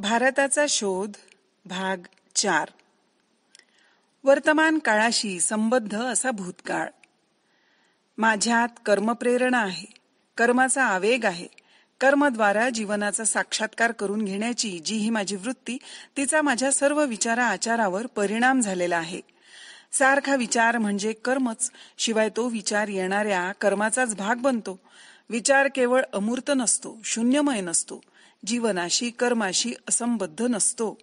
भारताचा शोध भाग चार वर्तमान काळाशी संबद्ध असा भूतकाळ माझ्यात कर्मप्रेरणा आहे कर्माचा आवेग आहे कर्मद्वारा जीवनाचा साक्षात्कार करून घेण्याची जी ही माझी वृत्ती तिचा माझ्या सर्व विचारा आचारावर परिणाम झालेला आहे सारखा विचार म्हणजे कर्मच शिवाय तो विचार येणाऱ्या कर्माचाच भाग बनतो विचार केवळ अमूर्त नसतो शून्यमय नसतो जीवनाशी कर्माशी असंबद्ध नसतो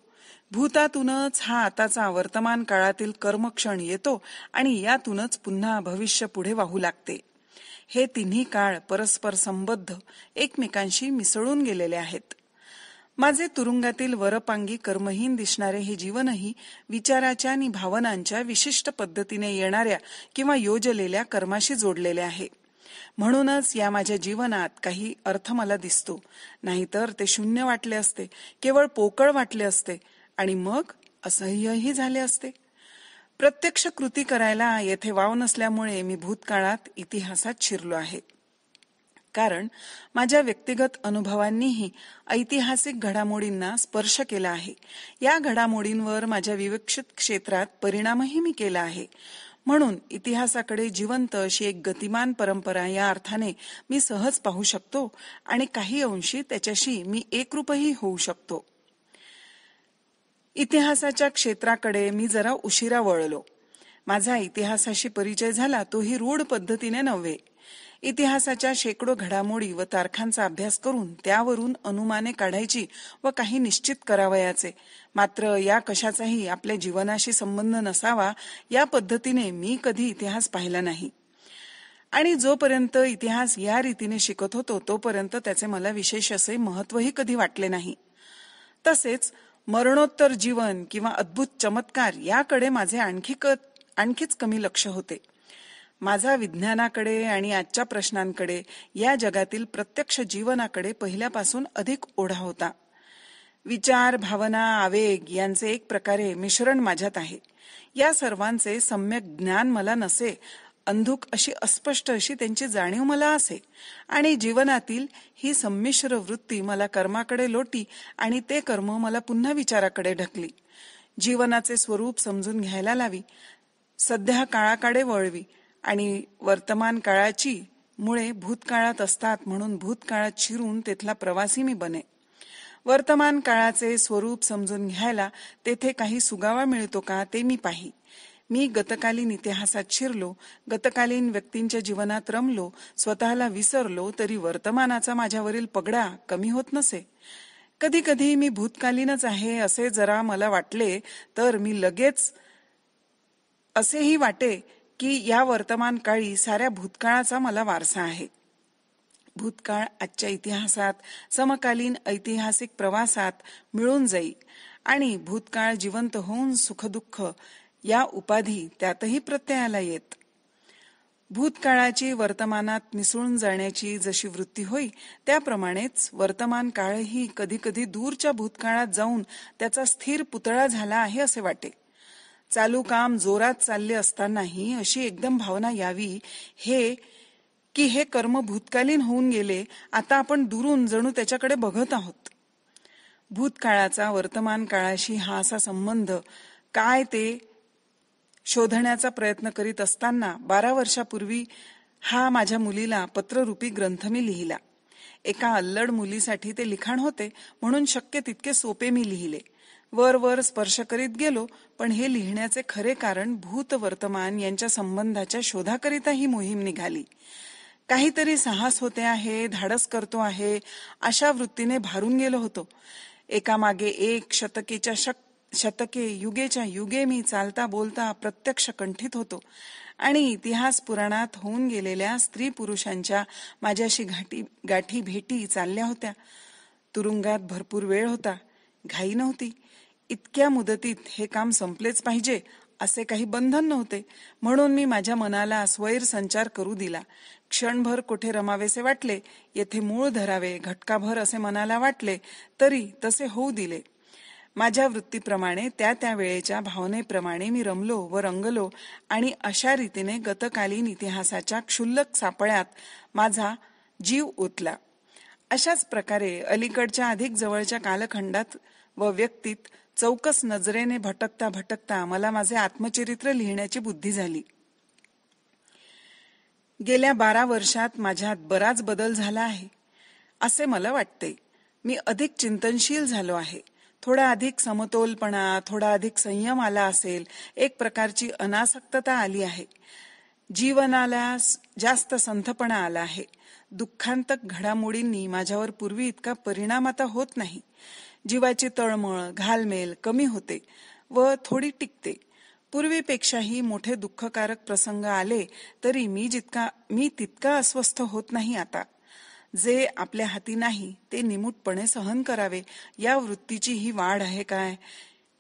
भूतातूनच हा आताचा वर्तमान काळातील कर्मक्षण येतो आणि यातूनच पुन्हा भविष्य पुढे वाहू लागते हे तिन्ही काळ परस्पर संबद्ध एकमेकांशी मिसळून गेलेले आहेत माझे तुरुंगातील वरपांगी कर्महीन दिसणारे हे जीवनही विचाराच्या आणि भावनांच्या विशिष्ट पद्धतीने येणाऱ्या किंवा योजलेल्या कर्माशी जोडलेले आहे म्हणूनच या माझ्या जीवनात काही अर्थ मला दिसतो नाहीतर ते शून्य वाटले असते केवळ पोकळ वाटले असते आणि मग असह्यही झाले असते प्रत्यक्ष कृती करायला येथे वाव नसल्यामुळे मी भूतकाळात इतिहासात शिरलो आहे कारण माझ्या व्यक्तिगत अनुभवांनीही ऐतिहासिक घडामोडींना स्पर्श केला आहे या घडामोडींवर माझ्या विवक्षित क्षेत्रात परिणामही मी केला आहे म्हणून इतिहासाकडे जिवंत अशी एक गतिमान परंपरा या अर्थाने मी सहज पाहू शकतो आणि काही अंशी त्याच्याशी मी एकरूपही होऊ शकतो इतिहासाच्या क्षेत्राकडे मी जरा उशिरा वळलो माझा इतिहासाशी परिचय झाला तोही रूढ पद्धतीने नव्हे इतिहासाच्या शेकडो घडामोडी व तारखांचा अभ्यास करून त्यावरून अनुमाने काढायची व काही निश्चित करावयाचे मात्र या कशाचाही आपल्या जीवनाशी संबंध नसावा या पद्धतीने मी कधी इतिहास पाहिला नाही आणि जोपर्यंत इतिहास या रीतीने शिकत होतो तोपर्यंत त्याचे मला विशेष असे महत्वही कधी वाटले नाही तसेच मरणोत्तर जीवन किंवा अद्भुत चमत्कार याकडे माझे आणखी आणखीच कमी लक्ष होते माझा विज्ञानाकडे आणि आजच्या प्रश्नांकडे या जगातील प्रत्यक्ष जीवनाकडे पहिल्यापासून अधिक ओढा होता विचार भावना आवेग यांचे एक प्रकारे मिश्रण माझ्यात आहे या सर्वांचे सम्यक ज्ञान मला नसे अंधुक अशी अस्पष्ट अशी त्यांची जाणीव मला असे आणि जीवनातील ही संमिश्र वृत्ती मला कर्माकडे लोटी आणि ते कर्म मला पुन्हा विचाराकडे ढकली जीवनाचे स्वरूप समजून घ्यायला लावी सध्या काळाकडे वळवी आणि वर्तमान काळाची मुळे भूतकाळात असतात म्हणून भूतकाळात शिरून तेथला प्रवासी मी बने वर्तमान काळाचे स्वरूप समजून घ्यायला तेथे काही सुगावा मिळतो का ते मी पाही मी गतकालीन इतिहासात शिरलो गतकालीन व्यक्तींच्या जीवनात रमलो स्वतःला विसरलो तरी वर्तमानाचा माझ्यावरील पगडा कमी होत नसे कधी कधी मी भूतकालीनच आहे असे जरा मला वाटले तर मी लगेच असेही वाटे की या वर्तमान काळी साऱ्या भूतकाळाचा मला वारसा आहे भूतकाळ आजच्या इतिहासात समकालीन ऐतिहासिक प्रवासात मिळून जाईल आणि भूतकाळ जिवंत होऊन सुखदुःख या उपाधी त्यातही प्रत्ययाला येत भूतकाळाची वर्तमानात मिसळून जाण्याची जशी वृत्ती होई त्याप्रमाणेच वर्तमान काळही कधी कधी दूरच्या भूतकाळात जाऊन त्याचा स्थिर पुतळा झाला आहे असे वाटे चालू काम जोरात चालले असतानाही अशी एकदम भावना यावी हे की हे कर्म भूतकालीन होऊन गेले आता आपण दुरून जणू त्याच्याकडे बघत आहोत भूतकाळाचा वर्तमान काळाशी हा असा संबंध काय ते शोधण्याचा प्रयत्न करीत असताना बारा वर्षापूर्वी हा माझ्या मुलीला पत्ररूपी ग्रंथ मी लिहिला एका अल्लड मुलीसाठी ते लिखाण होते म्हणून शक्य तितके सोपे मी लिहिले वर वर स्पर्श करीत गेलो पण हे लिहिण्याचे खरे कारण भूत वर्तमान यांच्या संबंधाच्या शोधाकरिता ही मोहीम निघाली काहीतरी साहस होते आहे धाडस करतो आहे अशा वृत्तीने भारून गेलो होतो एका मागे एक शतकेच्या शक शतके युगेच्या युगे मी चालता बोलता प्रत्यक्ष कंठित होतो आणि इतिहास पुराणात होऊन गेलेल्या स्त्री पुरुषांच्या माझ्याशी घाटी गाठी भेटी चालल्या होत्या तुरुंगात भरपूर वेळ होता घाई नव्हती इतक्या मुदतीत हे काम संपलेच पाहिजे असे काही बंधन नव्हते म्हणून मी माझ्या मनाला स्वैर संचार करू दिला क्षणभर कुठे रमावेसे वाटले येथे मूळ धरावे घटकाभर असे मनाला वाटले तरी तसे होऊ दिले माझ्या वृत्तीप्रमाणे त्या त्या वेळेच्या भावनेप्रमाणे मी रमलो व रंगलो आणि अशा रीतीने गतकालीन इतिहासाच्या क्षुल्लक सापळ्यात माझा जीव ओतला अशाच प्रकारे अलीकडच्या अधिक जवळच्या कालखंडात व व्यक्तीत चौकस नजरेने भटकता भटकता मला माझे आत्मचरित्र लिहिण्याची बुद्धी झाली गेल्या बारा वर्षात माझ्यात बराच बदल झाला आहे असे मला वाटते मी अधिक चिंतनशील झालो आहे थोडा अधिक समतोलपणा थोडा अधिक संयम आला असेल एक प्रकारची अनासक्तता आली आहे जीवनाला जास्त संथपणा आला आहे दुःखांतक घडामोडींनी माझ्यावर पूर्वी इतका परिणाम आता होत नाही जीवाची तळमळ घालमेल कमी होते व थोडी टिकते पूर्वीपेक्षाही मोठे दुःखकारक प्रसंग आले तरी मी जितका मी तितका अस्वस्थ होत नाही आता जे आपल्या हाती नाही ते निमूटपणे सहन करावे या वृत्तीची ही वाढ आहे काय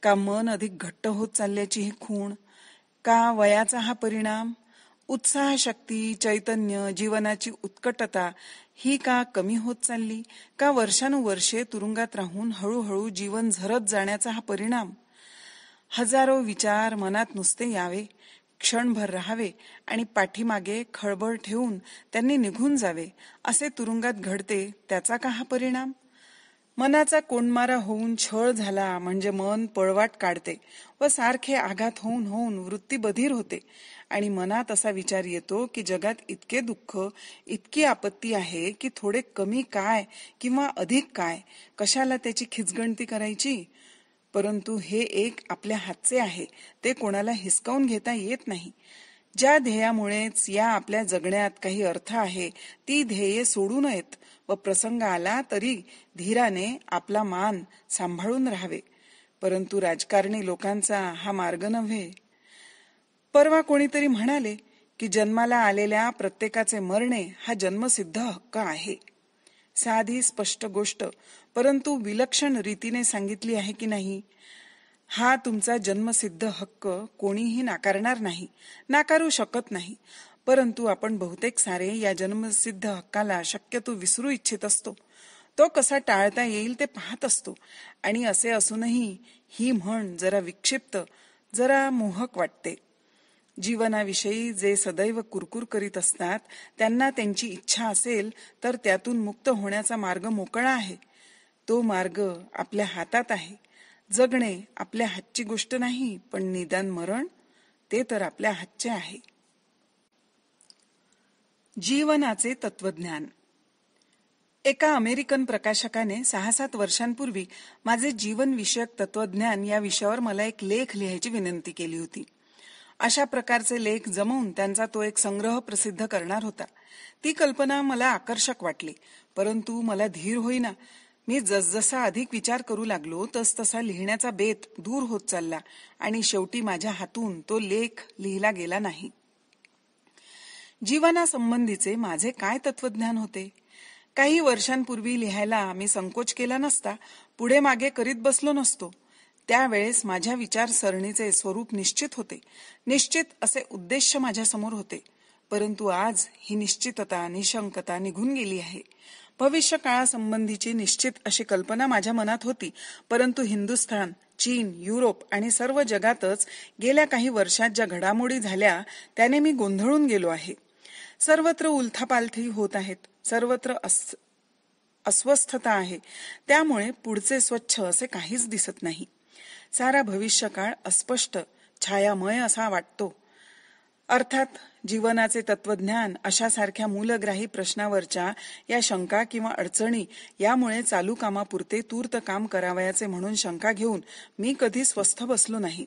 का मन अधिक घट्ट होत चालल्याची ही खूण का वयाचा हा परिणाम उत्साह शक्ती चैतन्य जीवनाची उत्कटता ही का कमी होत चालली का वर्षानुवर्षे तुरुंगात राहून हळूहळू जीवन झरत जाण्याचा हा परिणाम हजारो विचार मनात नुसते यावे क्षणभर राहावे आणि पाठीमागे खळबळ ठेवून त्यांनी निघून जावे असे तुरुंगात घडते त्याचा का हा परिणाम मनाचा कोंडमारा होऊन छळ झाला म्हणजे मन पळवाट काढते व सारखे आघात होऊन होऊन वृत्ती बधीर होते आणि मनात असा विचार येतो की जगात इतके दुःख इतकी आपत्ती आहे की थोडे कमी काय किंवा अधिक काय कशाला त्याची खिचगणती करायची परंतु हे एक आपल्या हातचे आहे ते कोणाला हिसकावून घेता येत नाही ज्या ध्येयामुळेच या आपल्या जगण्यात काही अर्थ आहे ती ध्येये सोडू नयेत व प्रसंग आला तरी धीराने आपला मान सांभाळून राहावे परंतु राजकारणी लोकांचा हा मार्ग नव्हे परवा कोणीतरी म्हणाले की जन्माला आलेल्या प्रत्येकाचे मरणे हा जन्मसिद्ध हक्क आहे साधी स्पष्ट गोष्ट परंतु विलक्षण रीतीने सांगितली आहे की नाही हा तुमचा जन्मसिद्ध हक्क कोणीही नाकारणार नाही नाकारू शकत नाही परंतु आपण बहुतेक सारे या जन्मसिद्ध हक्काला शक्यतो विसरू इच्छित असतो तो कसा टाळता येईल ते पाहत असतो आणि असे असूनही ही म्हण जरा विक्षिप्त जरा मोहक वाटते जीवनाविषयी जे सदैव कुरकुर करीत असतात त्यांना त्यांची इच्छा असेल तर त्यातून मुक्त होण्याचा मार्ग मोकळा आहे तो मार्ग आपल्या हातात आहे जगणे आपल्या हातची गोष्ट नाही पण निदान मरण ते तर आपल्या हातचे आहे जीवनाचे तत्वज्ञान एका अमेरिकन प्रकाशकाने सहा सात वर्षांपूर्वी माझे जीवनविषयक तत्वज्ञान या विषयावर मला एक लेख लिहायची विनंती केली होती अशा प्रकारचे लेख जमवून त्यांचा तो एक संग्रह प्रसिद्ध करणार होता ती कल्पना मला आकर्षक वाटली परंतु मला धीर होईना मी जसजसा अधिक विचार करू लागलो तसतसा लिहिण्याचा बेत दूर होत चालला आणि शेवटी माझ्या हातून तो लेख लिहिला गेला नाही जीवनासंबंधीचे माझे काय तत्वज्ञान होते काही वर्षांपूर्वी लिहायला मी संकोच केला नसता पुढे मागे करीत बसलो नसतो त्यावेळेस माझ्या विचारसरणीचे स्वरूप निश्चित होते निश्चित असे उद्देश माझ्यासमोर होते परंतु आज ही निश्चितता निशंकता निघून गेली आहे भविष्य काळासंबंधीची निश्चित अशी कल्पना माझ्या मनात होती परंतु हिंदुस्थान चीन युरोप आणि सर्व जगातच गेल्या काही वर्षात ज्या घडामोडी झाल्या त्याने मी गोंधळून गेलो आहे सर्वत्र उलथापालथी होत आहेत सर्वत्र अस्वस्थता आहे त्यामुळे पुढचे स्वच्छ असे काहीच दिसत नाही सारा भविष्यकाळ अस्पष्ट छायामय असा वाटतो अर्थात जीवनाचे तत्वज्ञान अशा सारख्या मूलग्राही प्रश्नावरच्या या शंका किंवा अडचणी यामुळे चालू कामापुरते तूर्त काम करावयाचे म्हणून शंका घेऊन मी कधी स्वस्थ बसलो नाही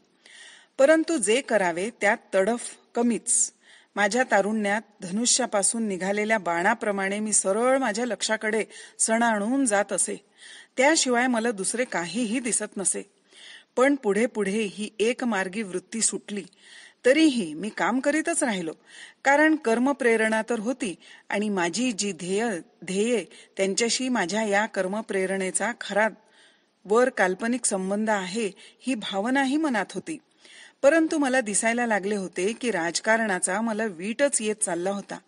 परंतु जे करावे त्यात तडफ कमीच माझ्या तारुण्यात धनुष्यापासून निघालेल्या बाणाप्रमाणे मी सरळ माझ्या लक्षाकडे सणाणून जात असे त्याशिवाय मला दुसरे काहीही दिसत नसे पण पुढे पुढे ही एक मार्गी वृत्ती सुटली तरीही मी काम करीतच राहिलो कारण कर्मप्रेरणा तर होती आणि माझी जी ध्येय ध्येये त्यांच्याशी माझ्या या कर्मप्रेरणेचा खरा वर काल्पनिक संबंध आहे ही भावनाही मनात होती परंतु मला दिसायला लागले होते की राजकारणाचा मला वीटच येत चालला होता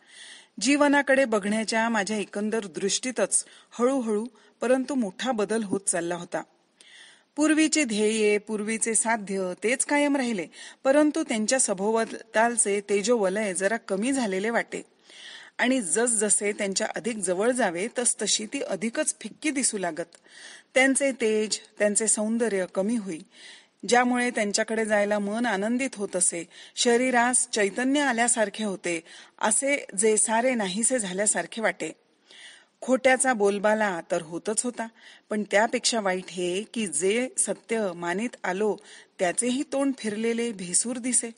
जीवनाकडे बघण्याच्या माझ्या एकंदर दृष्टीतच हळूहळू परंतु मोठा बदल होत चालला होता पूर्वीचे ध्येये पूर्वीचे साध्य तेच कायम राहिले परंतु त्यांच्या सभोवतालचे तेजोवलय जरा कमी झालेले वाटे आणि जसजसे त्यांच्या अधिक जवळ जावे तस तशी ती अधिकच फिक्की दिसू लागत त्यांचे तेज त्यांचे सौंदर्य कमी होई ज्यामुळे त्यांच्याकडे जायला मन आनंदित होत असे शरीरास चैतन्य आल्यासारखे होते असे जे सारे नाहीसे झाल्यासारखे वाटे खोट्याचा बोलबाला तर होतच होता पण त्यापेक्षा वाईट हे की जे सत्य मानित आलो त्याचेही तोंड फिरलेले भेसूर दिसे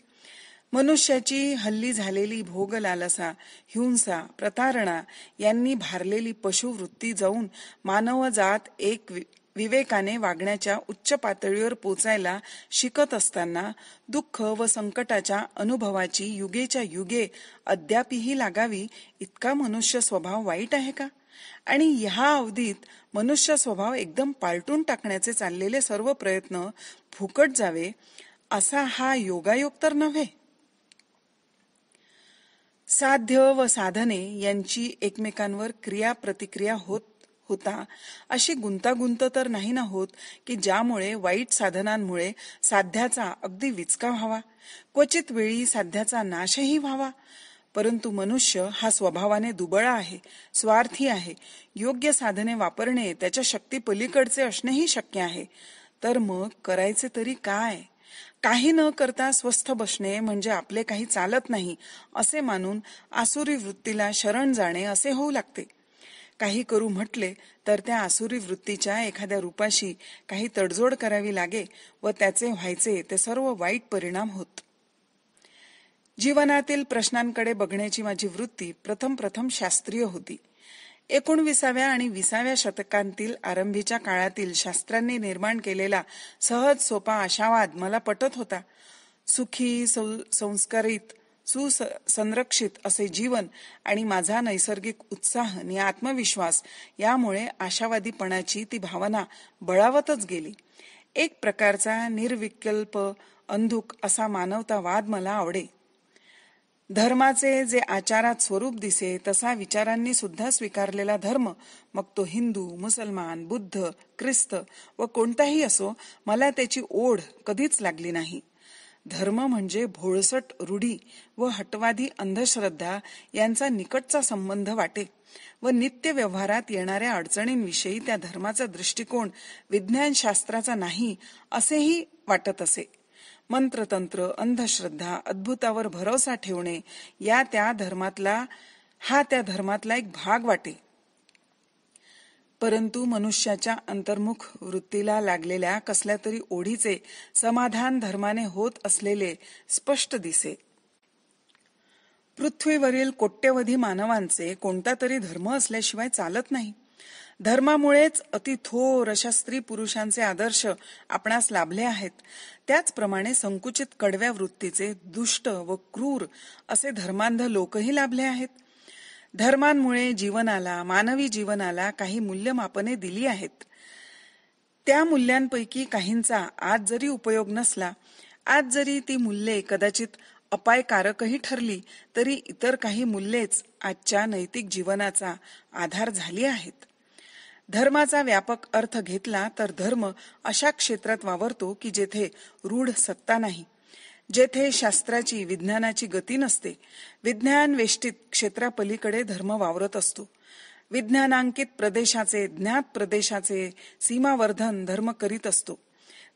मनुष्याची हल्ली झालेली भोग लालसा हिंसा प्रतारणा यांनी भारलेली पशुवृत्ती जाऊन मानव जात एक विवेकाने वागण्याच्या उच्च पातळीवर पोचायला शिकत असताना दुःख व संकटाच्या अनुभवाची युगेच्या युगे अद्यापही लागावी इतका मनुष्य स्वभाव वाईट आहे का आणि ह्या अवधीत मनुष्य स्वभाव एकदम पालटून टाकण्याचे चाललेले सर्व प्रयत्न फुकट जावे असा हा योगायोग तर नव्हे साध्य व साधने यांची एकमेकांवर क्रिया प्रतिक्रिया होत होता अशी गुंतागुंत तर नाही ना होत की ज्यामुळे वाईट साधनांमुळे साध्याचा अगदी विचका व्हावा क्वचित वेळी साध्याचा नाशही व्हावा परंतु मनुष्य हा स्वभावाने दुबळा आहे स्वार्थी आहे योग्य साधने वापरणे त्याच्या शक्ती पलीकडचे असणेही शक्य आहे तर मग करायचे तरी काय काही न करता स्वस्थ बसणे म्हणजे आपले काही चालत नाही असे मानून आसुरी वृत्तीला शरण जाणे असे होऊ लागते काही करू म्हटले तर त्या आसुरी वृत्तीच्या एखाद्या रूपाशी काही तडजोड करावी लागे व त्याचे व्हायचे ते सर्व वाईट परिणाम होत जीवनातील प्रश्नांकडे बघण्याची माझी वृत्ती प्रथम प्रथम शास्त्रीय होती एकोणविसाव्या आणि विसाव्या शतकांतील आरंभीच्या काळातील शास्त्रांनी निर्माण केलेला सहज सोपा आशावाद मला पटत होता सुखी संस्कारित सुस संरक्षित असे जीवन आणि माझा नैसर्गिक उत्साह आणि आत्मविश्वास यामुळे आशावादीपणाची ती भावना बळावतच गेली एक प्रकारचा निर्विकल्प अंधुक असा मानवतावाद मला आवडे धर्माचे जे आचारात स्वरूप दिसे तसा विचारांनी सुद्धा स्वीकारलेला धर्म मग तो हिंदू मुसलमान बुद्ध ख्रिस्त व कोणताही असो मला त्याची ओढ कधीच लागली नाही धर्म म्हणजे भोळसट रूढी व हटवादी अंधश्रद्धा यांचा निकटचा संबंध वाटे व नित्य व्यवहारात येणाऱ्या अडचणींविषयी त्या धर्माचा दृष्टिकोन विज्ञानशास्त्राचा नाही असेही वाटत असे मंत्रतंत्र अंधश्रद्धा अद्भुतावर भरोसा ठेवणे या त्या धर्मातला हा त्या धर्मातला एक भाग वाटे परंतु मनुष्याच्या अंतर्मुख वृत्तीला लागलेल्या कसल्या तरी ओढीचे समाधान धर्माने होत असलेले स्पष्ट दिसे पृथ्वीवरील कोट्यवधी मानवांचे कोणता तरी धर्म असल्याशिवाय चालत नाही धर्मामुळेच अतिथोर अशा स्त्री पुरुषांचे आदर्श आपणास लाभले आहेत त्याचप्रमाणे संकुचित कडव्या वृत्तीचे दुष्ट व क्रूर असे धर्मांध लोकही लाभले आहेत धर्मांमुळे जीवनाला मानवी जीवनाला काही मूल्यमापने दिली आहेत त्या मूल्यांपैकी काहींचा आज जरी उपयोग नसला आज जरी ती मूल्ये कदाचित अपायकारकही ठरली तरी इतर काही मूल्येच आजच्या नैतिक जीवनाचा आधार झाली आहेत धर्माचा व्यापक अर्थ घेतला तर धर्म अशा क्षेत्रात वावरतो की जेथे रूढ सत्ता नाही जेथे शास्त्राची विज्ञानाची गती नसते विज्ञान वेष्टीत क्षेत्रापलीकडे धर्म वावरत असतो विज्ञानांकित प्रदेशाचे ज्ञात प्रदेशाचे सीमावर्धन धर्म करीत असतो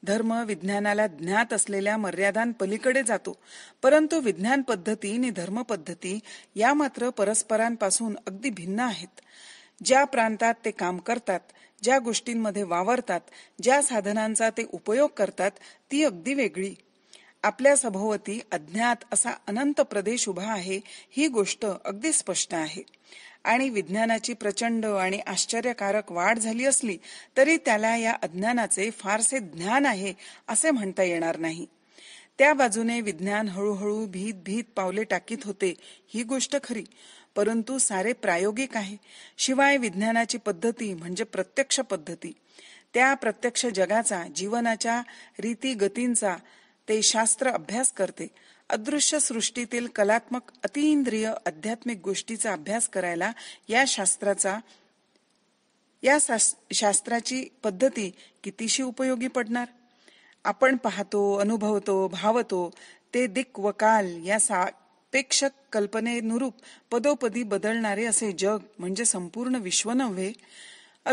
धर्म विज्ञानाला ज्ञात असलेल्या मर्यादांपलीकडे जातो परंतु विज्ञान पद्धती आणि धर्म पद्धती या मात्र परस्परांपासून अगदी भिन्न आहेत ज्या प्रांतात ते काम करतात ज्या गोष्टींमध्ये वावरतात ज्या साधनांचा ते उपयोग करतात ती अगदी वेगळी आपल्या सभोवती अज्ञात असा अनंत प्रदेश उभा आहे ही गोष्ट अगदी स्पष्ट आहे आणि विज्ञानाची प्रचंड आणि आश्चर्यकारक वाढ झाली असली तरी त्याला या अज्ञानाचे फारसे ज्ञान आहे असे म्हणता येणार नाही त्या बाजूने विज्ञान हळूहळू भीत भीत पावले टाकीत होते ही गोष्ट खरी परंतु सारे प्रायोगिक आहे शिवाय विज्ञानाची पद्धती म्हणजे प्रत्यक्ष पद्धती त्या प्रत्यक्ष जगाचा जीवनाच्या रीती गतींचा ते शास्त्र अभ्यास करते अदृश्य सृष्टीतील कलात्मक अतिंद्रिय आध्यात्मिक गोष्टीचा अभ्यास करायला या शास्त्राचा या शास्त्राची पद्धती कितीशी उपयोगी पडणार आपण पाहतो अनुभवतो भावतो ते दिक व काल या सापेक्ष कल्पनेनुरूप पदोपदी बदलणारे असे जग म्हणजे संपूर्ण विश्व नव्हे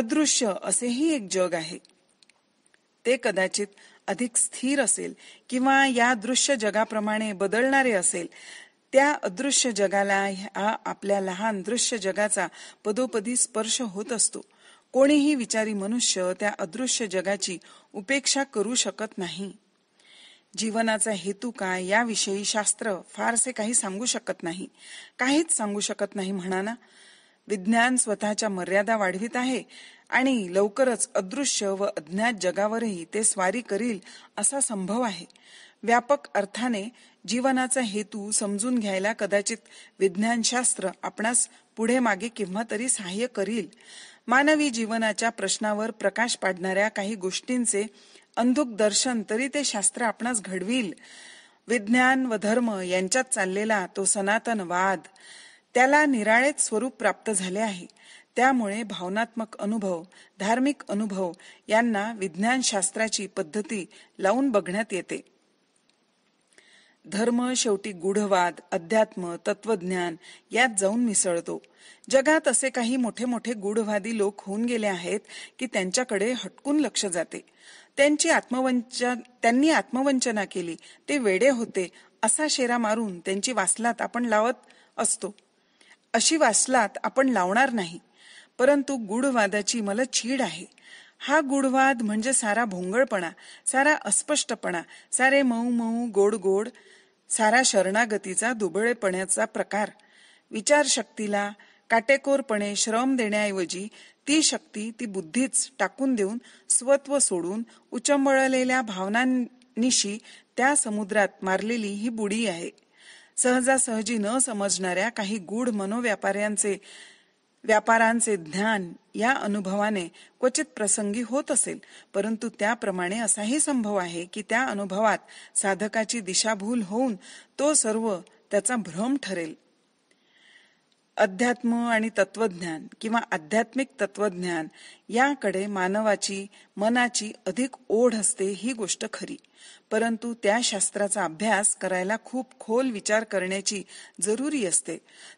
अदृश्य असेही एक जग आहे ते कदाचित अधिक स्थिर असेल किंवा या दृश्य जगाप्रमाणे बदलणारे असेल त्या अदृश्य जगाला ह्या आपल्या लहान दृश्य जगाचा पदोपदी स्पर्श होत असतो कोणीही विचारी मनुष्य त्या अदृश्य जगाची उपेक्षा करू शकत नाही जीवनाचा हेतू काय याविषयी शास्त्र फारसे काही सांगू शकत नाही काहीच सांगू शकत नाही म्हणा ना विज्ञान स्वतःच्या मर्यादा वाढवित आहे आणि लवकरच अदृश्य व अज्ञात जगावरही ते स्वारी करील असा संभव आहे व्यापक अर्थाने जीवनाचा हेतू समजून घ्यायला कदाचित विज्ञानशास्त्र आपणास पुढे मागे किंवा तरी सहाय्य करील मानवी जीवनाच्या प्रश्नावर प्रकाश पाडणाऱ्या काही गोष्टींचे अंधुक दर्शन तरी ते शास्त्र आपणास घडविल विज्ञान व धर्म यांच्यात चाललेला तो सनातन वाद त्याला निराळेच स्वरूप प्राप्त झाले आहे त्यामुळे भावनात्मक अनुभव धार्मिक अनुभव यांना विज्ञानशास्त्राची पद्धती लावून बघण्यात येते धर्म शेवटी गुढवाद अध्यात्म तत्वज्ञान यात जाऊन मिसळतो जगात असे काही मोठे मोठे गुढवादी लोक होऊन गेले आहेत की त्यांच्याकडे हटकून लक्ष जाते त्यांची आत्मवंचन त्यांनी आत्मवंचना केली ते वेडे होते असा शेरा मारून त्यांची वासलात आपण लावत असतो अशी वासलात आपण लावणार नाही परंतु गुढवादाची मला चीड आहे हा गुढवाद म्हणजे सारा भोंगळपणा सारा अस्पष्टपणा सारे मऊ मऊ गोड गोड सारा शरणागतीचा दुबळेपणाचा प्रकार विचारशक्तीला काटेकोरपणे श्रम देण्याऐवजी ती शक्ती ती बुद्धीच टाकून देऊन स्वत्व सोडून उचंबळलेल्या भावनांनीशी त्या समुद्रात मारलेली ही बुडी आहे सहजासहजी न समजणाऱ्या काही गूढ मनोव्यापाऱ्यांचे व्यापारांचे ज्ञान या अनुभवाने क्वचित प्रसंगी होत असेल परंतु त्याप्रमाणे असाही संभव आहे की त्या अनुभवात साधकाची दिशाभूल होऊन तो सर्व त्याचा भ्रम ठरेल अध्यात्म आणि तत्वज्ञान किंवा आध्यात्मिक तत्वज्ञान याकडे मानवाची मनाची अधिक ओढ असते ही गोष्ट खरी परंतु त्या शास्त्राचा अभ्यास करायला खूप खोल विचार करण्याची जरुरी असते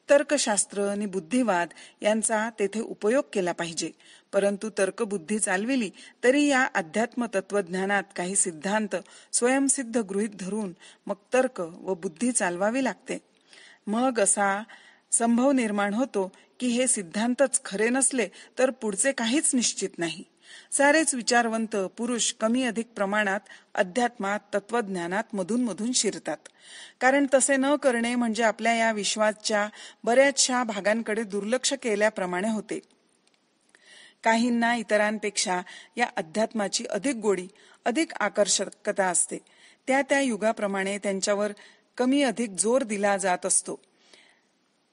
तर्कशास्त्र आणि बुद्धिवाद यांचा तेथे उपयोग केला पाहिजे परंतु तर्कबुद्धी चालविली तरी या अध्यात्म तत्वज्ञानात काही सिद्धांत स्वयंसिद्ध गृहित धरून मग तर्क व बुद्धी चालवावी लागते मग असा संभव निर्माण होतो की हे सिद्धांतच खरे नसले तर पुढचे काहीच निश्चित नाही सारेच विचारवंत पुरुष कमी अधिक प्रमाणात अध्यात्मात तत्वज्ञानात मधून मधून शिरतात कारण तसे न करणे म्हणजे आपल्या या विश्वाच्या बऱ्याचशा भागांकडे दुर्लक्ष केल्याप्रमाणे होते काहींना इतरांपेक्षा या अध्यात्माची अधिक गोडी अधिक आकर्षकता असते त्या त्या युगाप्रमाणे त्यांच्यावर कमी अधिक जोर दिला जात असतो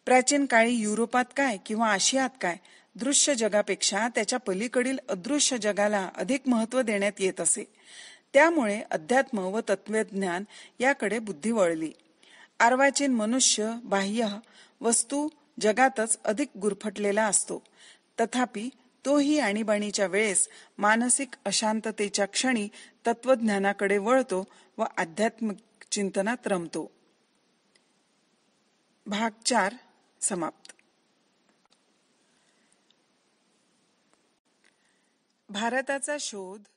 प्राचीन काळी युरोपात काय किंवा आशियात काय दृश्य जगापेक्षा त्याच्या पलीकडील अदृश्य जगाला अधिक महत्व देण्यात येत असे त्यामुळे अध्यात्म व तत्वज्ञान याकडे बुद्धी वळली आर्वाचीन मनुष्य बाह्य वस्तू जगातच अधिक गुरफटलेला असतो तथापि तोही आणीबाणीच्या वेळेस मानसिक अशांततेच्या क्षणी तत्वज्ञानाकडे वळतो व आध्यात्मिक चिंतनात रमतो भाग चार समाप्त भारताचा शोध